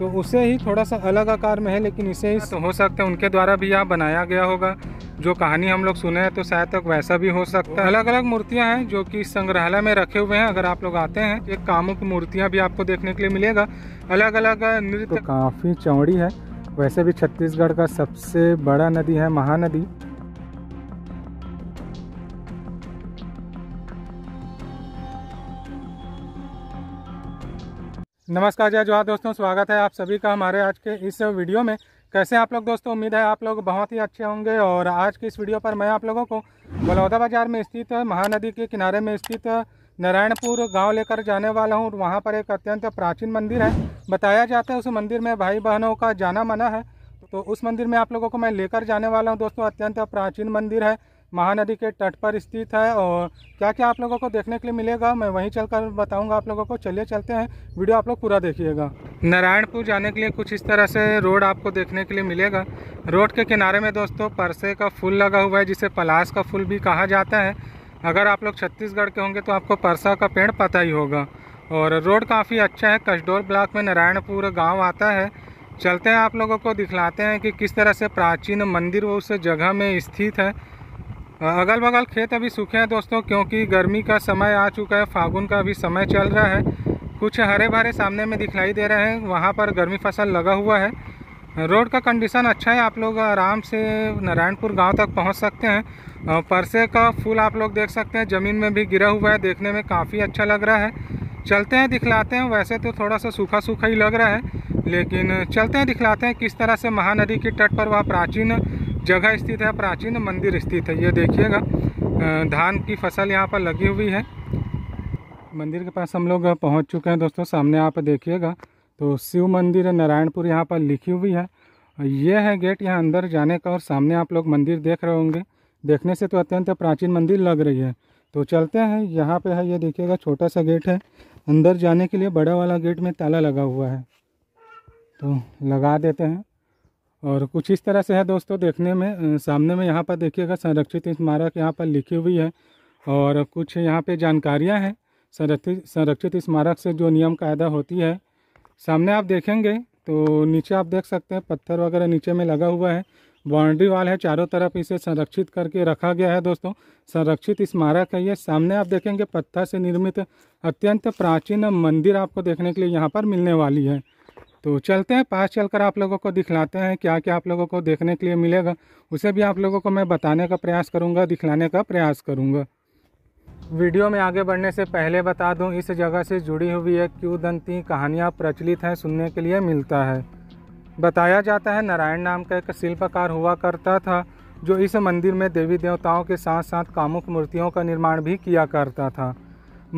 तो उसे ही थोड़ा सा अलग आकार में है लेकिन इसे ही तो हो सकता है उनके द्वारा भी यहाँ बनाया गया होगा जो कहानी हम लोग सुने हैं तो शायद तक वैसा भी हो सकता है अलग अलग मूर्तियाँ हैं जो कि संग्रहालय में रखे हुए हैं अगर आप लोग आते हैं एक कामों की मूर्तियाँ भी आपको देखने के लिए मिलेगा अलग अलग नृत्य तो काफ़ी चौड़ी है वैसे भी छत्तीसगढ़ का सबसे बड़ा नदी है महानदी नमस्कार जय जोहार दोस्तों स्वागत है आप सभी का हमारे आज के इस वीडियो में कैसे आप लोग दोस्तों उम्मीद है आप लोग बहुत ही अच्छे होंगे और आज की इस वीडियो पर मैं आप लोगों को बलौदा बाजार में स्थित महानदी के किनारे में स्थित नारायणपुर गांव लेकर जाने वाला हूं वहां पर एक अत्यंत प्राचीन मंदिर है बताया जाता है उस मंदिर में भाई बहनों का जाना मना है तो उस मंदिर में आप लोगों को मैं लेकर जाने वाला हूँ दोस्तों अत्यंत प्राचीन मंदिर है महानदी के तट पर स्थित है और क्या क्या आप लोगों को देखने के लिए मिलेगा मैं वहीं चलकर बताऊंगा आप लोगों को चलिए चलते हैं वीडियो आप लोग पूरा देखिएगा नारायणपुर जाने के लिए कुछ इस तरह से रोड आपको देखने के लिए मिलेगा रोड के किनारे में दोस्तों परसे का फूल लगा हुआ है जिसे पलाश का फूल भी कहा जाता है अगर आप लोग छत्तीसगढ़ के होंगे तो आपको परसा का पेड़ पता ही होगा और रोड काफ़ी अच्छा है कसडोल ब्लॉक में नारायणपुर गाँव आता है चलते हैं आप लोगों को दिखलाते हैं कि किस तरह से प्राचीन मंदिर वो उस जगह में स्थित है हाँ, अगल बगल खेत अभी सूखे हैं दोस्तों क्योंकि गर्मी का समय आ चुका है फागुन का अभी समय चल रहा है कुछ हरे भरे सामने में दिखलाई दे रहे हैं वहाँ पर गर्मी फसल लगा हुआ है रोड का कंडीशन अच्छा है आप लोग आराम से नारायणपुर गांव तक पहुंच सकते हैं परसे का फूल आप लोग देख सकते हैं ज़मीन में भी गिरा हुआ है देखने में काफ़ी अच्छा लग रहा है चलते हैं दिखलाते हैं वैसे तो थोड़ा सा सूखा सूखा ही लग रहा है लेकिन चलते हैं दिखलाते हैं किस तरह से महानदी के तट पर वह प्राचीन जगह स्थित है प्राचीन मंदिर स्थित है ये देखिएगा धान की फसल यहाँ पर लगी हुई है मंदिर के पास हम लोग पहुँच चुके हैं दोस्तों सामने आप देखिएगा तो शिव मंदिर नारायणपुर यहाँ पर लिखी हुई है ये है गेट यहाँ अंदर जाने का और सामने आप लोग मंदिर देख रहे होंगे देखने से तो अत्यंत प्राचीन मंदिर लग रही है तो चलते हैं यहाँ पे है ये देखिएगा छोटा सा गेट है अंदर जाने के लिए बड़ा वाला गेट में ताला लगा हुआ है तो लगा देते हैं और कुछ इस तरह से है दोस्तों देखने में सामने में यहाँ पर देखिएगा संरक्षित स्मारक यहाँ पर लिखी हुई है और कुछ यहाँ पे जानकारियाँ हैं संरक्षित संरक्षित स्मारक से जो नियम कायदा होती है सामने आप देखेंगे तो नीचे आप देख सकते हैं पत्थर वगैरह नीचे में लगा हुआ है बाउंड्री वाल है चारों तरफ इसे संरक्षित करके रखा गया है दोस्तों संरक्षित स्मारक है ये सामने आप देखेंगे पत्थर से निर्मित अत्यंत प्राचीन मंदिर आपको देखने के लिए यहाँ पर मिलने वाली है तो चलते हैं पास चलकर आप लोगों को दिखलाते हैं क्या क्या आप लोगों को देखने के लिए मिलेगा उसे भी आप लोगों को मैं बताने का प्रयास करूँगा दिखलाने का प्रयास करूँगा वीडियो में आगे बढ़ने से पहले बता दूं इस जगह से जुड़ी हुई एक क्यूदंती कहानियाँ प्रचलित हैं सुनने के लिए मिलता है बताया जाता है नारायण नाम का एक शिल्पकार हुआ करता था जो इस मंदिर में देवी देवताओं के साथ साथ कामुक मूर्तियों का निर्माण भी किया करता था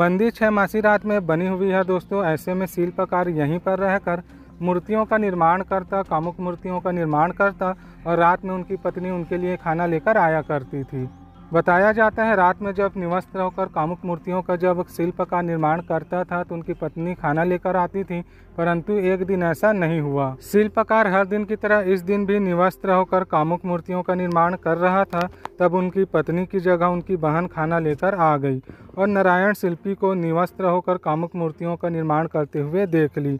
मंदिर छः मासी रात में बनी हुई है दोस्तों ऐसे में शिल्पकार यहीं पर रहकर मूर्तियों का निर्माण करता कामुक मूर्तियों का निर्माण करता और रात में उनकी पत्नी उनके लिए खाना लेकर आया करती थी बताया जाता है रात में जब निवस्त्र होकर कामुक मूर्तियों का जब शिल्प का निर्माण करता था तो उनकी पत्नी खाना लेकर आती थी परंतु एक दिन ऐसा नहीं हुआ शिल्पकार हर दिन की तरह इस दिन भी निवस्त्र होकर कामुक मूर्तियों का निर्माण कर रहा था तब उनकी पत्नी की जगह उनकी बहन खाना लेकर आ गई और नारायण शिल्पी को निवस्त्र होकर कामुक मूर्तियों का निर्माण करते हुए देख ली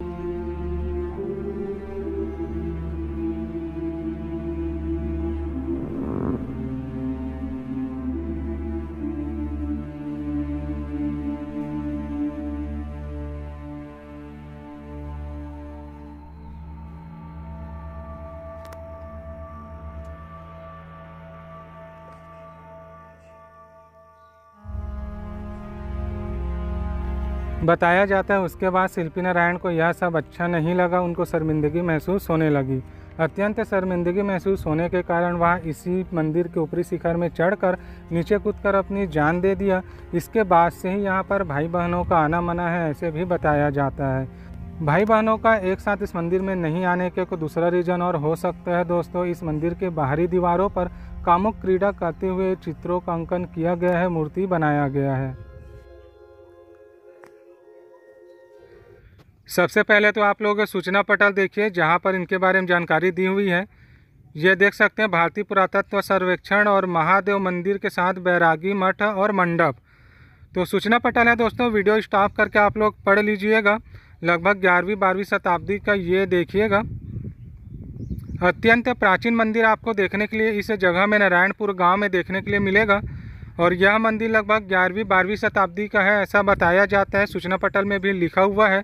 बताया जाता है उसके बाद शिल्पी नारायण को यह सब अच्छा नहीं लगा उनको शर्मिंदगी महसूस होने लगी अत्यंत शर्मिंदगी महसूस होने के कारण वह इसी मंदिर के ऊपरी शिखर में चढ़कर नीचे कूदकर अपनी जान दे दिया इसके बाद से ही यहाँ पर भाई बहनों का आना मना है ऐसे भी बताया जाता है भाई बहनों का एक साथ इस मंदिर में नहीं आने के को दूसरा रीजन और हो सकता है दोस्तों इस मंदिर के बाहरी दीवारों पर कामुक क्रीड़ा करते हुए चित्रों का अंकन किया गया है मूर्ति बनाया गया है सबसे पहले तो आप लोग सूचना पटल देखिए जहाँ पर इनके बारे में जानकारी दी हुई है ये देख सकते हैं भारतीय पुरातत्व सर्वेक्षण और महादेव मंदिर के साथ बैरागी मठ और मंडप तो सूचना पटल है दोस्तों वीडियो स्टॉप करके आप लोग पढ़ लीजिएगा लगभग ग्यारहवीं बारहवीं शताब्दी का ये देखिएगा अत्यंत प्राचीन मंदिर आपको देखने के लिए इस जगह में नारायणपुर गांव में देखने के लिए मिलेगा और यह मंदिर लगभग ग्यारहवीं बारहवीं शताब्दी का है ऐसा बताया जाता है सूचना पटल में भी लिखा हुआ है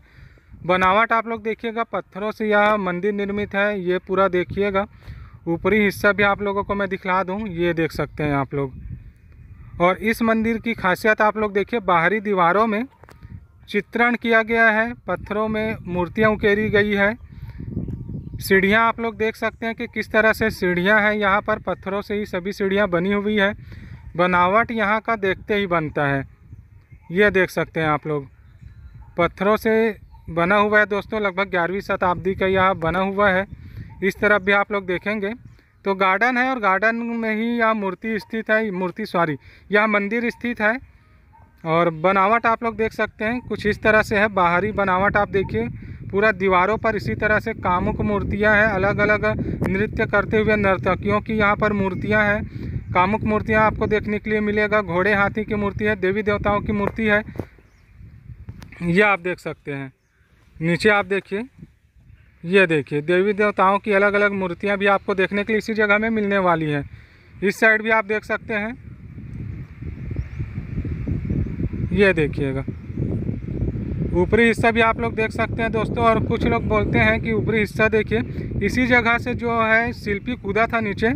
बनावट आप लोग देखिएगा पत्थरों से यह मंदिर निर्मित है ये पूरा देखिएगा ऊपरी हिस्सा भी आप लोगों को मैं दिखला दूँ ये देख सकते हैं आप लोग और इस मंदिर की खासियत आप लोग देखिए बाहरी दीवारों में चित्रण किया गया है पत्थरों में मूर्तियाँ उकेरी गई है सीढ़ियाँ आप लोग देख सकते हैं कि किस तरह से सीढ़ियाँ हैं यहाँ पर पत्थरों से ही सभी सीढ़ियाँ बनी हुई है बनावट यहाँ का देखते ही बनता है ये देख सकते हैं आप लोग पत्थरों से बना हुआ है दोस्तों लगभग ग्यारहवीं शताब्दी का यह बना हुआ है इस तरफ भी आप लोग देखेंगे तो गार्डन है और गार्डन में ही यह मूर्ति स्थित है मूर्ति सॉरी यह मंदिर स्थित है और बनावट आप लोग देख सकते हैं कुछ इस तरह से है बाहरी बनावट आप देखिए पूरा दीवारों पर इसी तरह से कामुक मूर्तियां हैं अलग अलग नृत्य करते हुए नर्तकियों की यहाँ पर मूर्तियां हैं कामुक मूर्तियां आपको देखने के लिए मिलेगा घोड़े हाथी की मूर्ति है देवी देवताओं की मूर्ति है यह आप देख सकते हैं नीचे आप देखिए ये देखिए देवी देवताओं की अलग अलग मूर्तियाँ भी आपको देखने के लिए इसी जगह में मिलने वाली हैं इस साइड भी आप देख सकते हैं ये देखिएगा ऊपरी हिस्सा भी आप लोग देख सकते हैं दोस्तों और कुछ लोग बोलते हैं कि ऊपरी हिस्सा देखिए इसी जगह से जो है शिल्पी कूदा था नीचे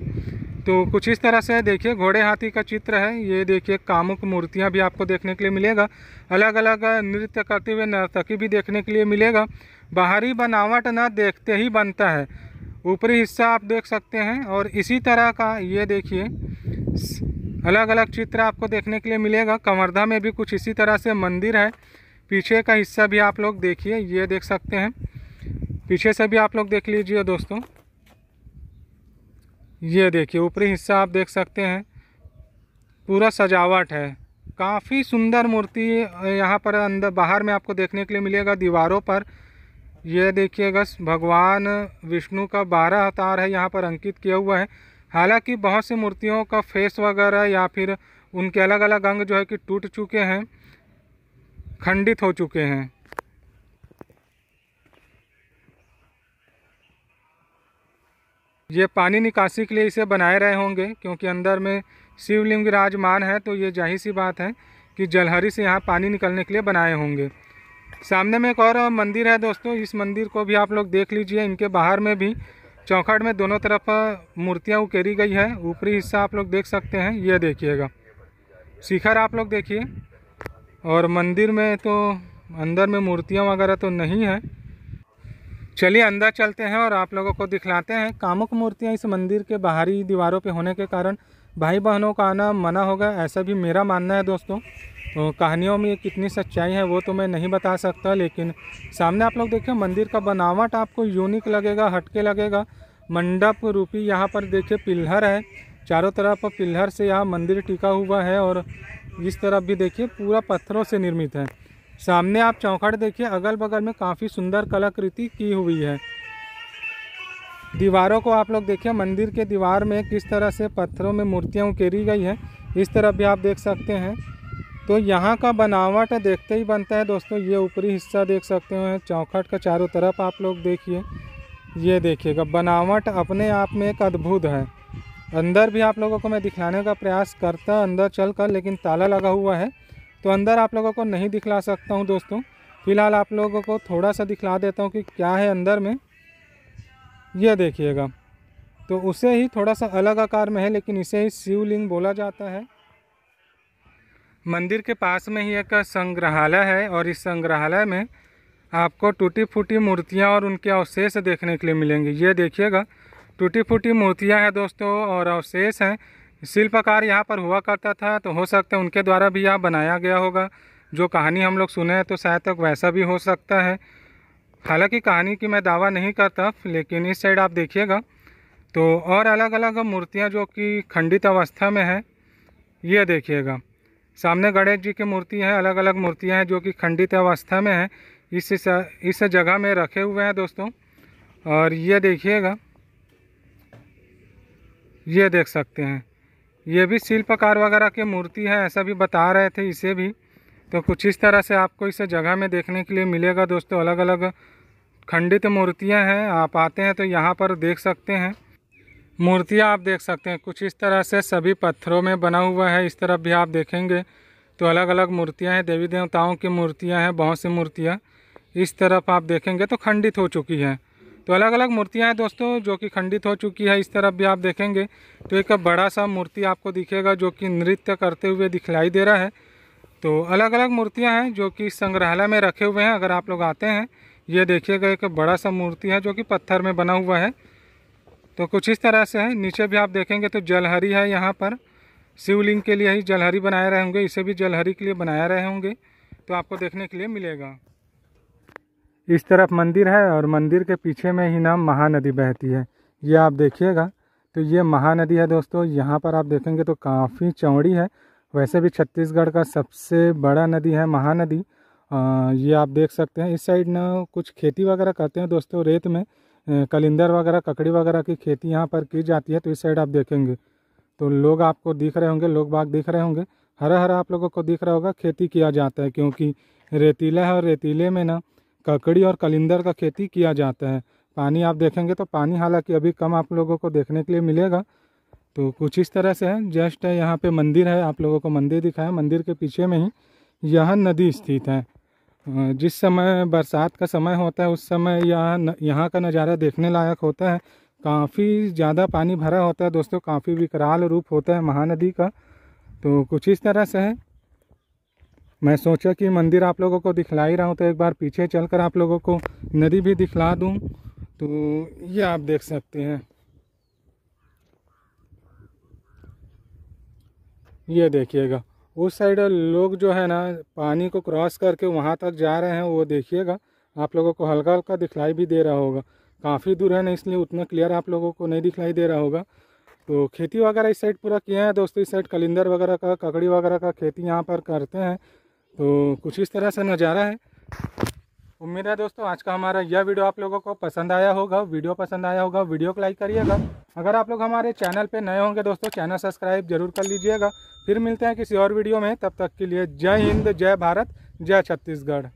तो कुछ इस तरह से देखिए घोड़े हाथी का चित्र है ये देखिए कामुक मूर्तियाँ भी आपको देखने के लिए मिलेगा अलग अलग नृत्य करते हुए नर्तकी भी देखने के लिए मिलेगा बाहरी बनावट न देखते ही बनता है ऊपरी हिस्सा आप देख सकते हैं और इसी तरह का ये देखिए अलग अलग चित्र आपको देखने के लिए मिलेगा कंवर्धा में भी कुछ इसी तरह से मंदिर है पीछे का हिस्सा भी आप लोग देखिए ये देख सकते हैं पीछे से भी आप लोग देख लीजिए दोस्तों ये देखिए ऊपरी हिस्सा आप देख सकते हैं पूरा सजावट है काफ़ी सुंदर मूर्ति यहाँ पर अंदर बाहर में आपको देखने के लिए मिलेगा दीवारों पर यह देखिएगा भगवान विष्णु का बारह अवतार है यहाँ पर अंकित किया हुआ है हालांकि बहुत सी मूर्तियों का फेस वगैरह या फिर उनके अलग अलग अंग जो है कि टूट चुके हैं खंडित हो चुके हैं ये पानी निकासी के लिए इसे बनाए रहे होंगे क्योंकि अंदर में शिवलिंग विराजमान है तो ये जाहिर सी बात है कि जलहरी से यहाँ पानी निकलने के लिए बनाए होंगे सामने में एक और मंदिर है दोस्तों इस मंदिर को भी आप लोग देख लीजिए इनके बाहर में भी चौखट में दोनों तरफ मूर्तियाँ उकेरी गई है ऊपरी हिस्सा आप लोग देख सकते हैं ये देखिएगा शिखर आप लोग देखिए और मंदिर में तो अंदर में मूर्तियाँ वगैरह तो नहीं है चलिए अंदर चलते हैं और आप लोगों को दिखलाते हैं कामुक मूर्तियाँ इस मंदिर के बाहरी दीवारों पे होने के कारण भाई बहनों का आना मना होगा ऐसा भी मेरा मानना है दोस्तों तो कहानियों में कितनी सच्चाई है वो तो मैं नहीं बता सकता लेकिन सामने आप लोग देखिए मंदिर का बनावट आपको यूनिक लगेगा हटके लगेगा मंडप रूपी यहाँ पर देखिए पिल्हर है चारों तरफ पिल्हर से यहाँ मंदिर टिका हुआ है और इस तरफ भी देखिए पूरा पत्थरों से निर्मित है सामने आप चौखट देखिए अगल बगल में काफ़ी सुंदर कलाकृति की हुई है दीवारों को आप लोग देखिए मंदिर के दीवार में किस तरह से पत्थरों में मूर्तियाँ उकेरी गई हैं इस तरफ भी आप देख सकते हैं तो यहाँ का बनावट देखते ही बनता है दोस्तों ये ऊपरी हिस्सा देख सकते हैं चौखट का चारों तरफ आप लोग देखिए ये देखिएगा बनावट अपने आप में एक अद्भुत है अंदर भी आप लोगों को मैं दिखाने का प्रयास करता अंदर चल कर लेकिन ताला लगा हुआ है तो अंदर आप लोगों को नहीं दिखला सकता हूँ दोस्तों फ़िलहाल आप लोगों को थोड़ा सा दिखला देता हूँ कि क्या है अंदर में यह देखिएगा तो उसे ही थोड़ा सा अलग आकार में है लेकिन इसे ही शिवलिंग बोला जाता है मंदिर के पास में ही एक संग्रहालय है और इस संग्रहालय में आपको टूटी फूटी मूर्तियाँ और उनके अवशेष देखने के लिए मिलेंगे ये देखिएगा टूटी फूटी मूर्तियाँ हैं दोस्तों और अवशेष हैं शिल्पकार यहाँ पर हुआ करता था तो हो सकता है उनके द्वारा भी यह बनाया गया होगा जो कहानी हम लोग सुने हैं तो शायद तक वैसा भी हो सकता है हालांकि कहानी की मैं दावा नहीं करता लेकिन इस साइड आप देखिएगा तो और अलग अलग मूर्तियाँ जो कि खंडित अवस्था में है ये देखिएगा सामने गणेश जी की मूर्ति है अलग अलग मूर्तियाँ हैं जो कि खंडित अवस्था में है इस इस जगह में रखे हुए हैं दोस्तों और ये देखिएगा ये देख सकते हैं ये भी शिल्पकार वगैरह की मूर्ति है ऐसा भी बता रहे थे इसे भी तो कुछ इस तरह से आपको इसे जगह में देखने के लिए मिलेगा दोस्तों अलग अलग खंडित मूर्तियां हैं आप आते हैं तो यहाँ पर देख सकते हैं मूर्तियां आप देख सकते हैं कुछ इस तरह से सभी पत्थरों में बना हुआ है इस तरफ भी आप देखेंगे तो अलग अलग मूर्तियाँ हैं देवी देवताओं की मूर्तियाँ हैं बहुत सी मूर्तियाँ इस तरफ आप देखेंगे तो खंडित हो चुकी हैं तो अलग अलग मूर्तियाँ हैं दोस्तों जो कि खंडित हो चुकी है इस तरफ भी आप देखेंगे तो एक बड़ा सा मूर्ति आपको दिखेगा जो कि नृत्य करते हुए दिखलाई दे रहा है तो अलग अलग मूर्तियाँ हैं जो कि संग्रहालय में रखे हुए हैं अगर आप लोग आते हैं ये देखिएगा एक बड़ा सा मूर्ति है जो कि पत्थर में बना हुआ है तो कुछ इस तरह से है नीचे भी आप देखेंगे तो जलहरी है यहाँ पर शिवलिंग के लिए ही जलहरी बनाए रहे होंगे इसे भी जलहरी के लिए बनाए रहे होंगे तो आपको देखने के लिए मिलेगा इस तरफ मंदिर है और मंदिर के पीछे में ही नाम महानदी बहती है ये आप देखिएगा तो ये महानदी है दोस्तों यहाँ पर आप देखेंगे तो काफ़ी चौड़ी है वैसे भी छत्तीसगढ़ का सबसे बड़ा नदी है महानदी ये आप देख सकते हैं इस साइड ना कुछ खेती वगैरह करते हैं दोस्तों रेत में कलिंदर वगैरह ककड़ी वगैरह की खेती यहाँ पर की जाती है तो इस साइड आप देखेंगे तो लोग आपको दिख रहे होंगे लोग बाग दिख रहे होंगे हरा हरा आप लोगों को दिख रहा होगा खेती किया जाता है क्योंकि रेतीला है और रेतीले में ना ककड़ी और कलिंदर का खेती किया जाता है पानी आप देखेंगे तो पानी हालांकि अभी कम आप लोगों को देखने के लिए मिलेगा तो कुछ इस तरह से है जस्ट है यहाँ पे मंदिर है आप लोगों को मंदिर दिखाया मंदिर के पीछे में ही यह नदी स्थित है जिस समय बरसात का समय होता है उस समय यह यहाँ का नज़ारा देखने लायक होता है काफ़ी ज़्यादा पानी भरा होता है दोस्तों काफ़ी विकराल रूप होता है महानदी का तो कुछ इस तरह से है मैं सोचा कि मंदिर आप लोगों को दिखला ही रहा हूँ तो एक बार पीछे चलकर आप लोगों को नदी भी दिखला दूँ तो ये आप देख सकते हैं ये देखिएगा उस साइड लोग जो है ना पानी को क्रॉस करके वहाँ तक जा रहे हैं वो देखिएगा आप लोगों को हल्का हल्का दिखलाई भी दे रहा होगा काफ़ी दूर है ना इसलिए उतना क्लियर आप लोगों को नहीं दिखलाई दे रहा होगा तो खेती वगैरह इस साइड पूरा किए हैं दोस्तों इस साइड कलिंदर वगैरह का ककड़ी वगैरह का खेती यहाँ पर करते हैं तो कुछ इस तरह से नज़ारा है उम्मीद है दोस्तों आज का हमारा यह वीडियो आप लोगों को पसंद आया होगा वीडियो पसंद आया होगा वीडियो को लाइक करिएगा अगर आप लोग हमारे चैनल पे नए होंगे दोस्तों चैनल सब्सक्राइब जरूर कर लीजिएगा फिर मिलते हैं किसी और वीडियो में तब तक के लिए जय हिंद जय भारत जय छत्तीसगढ़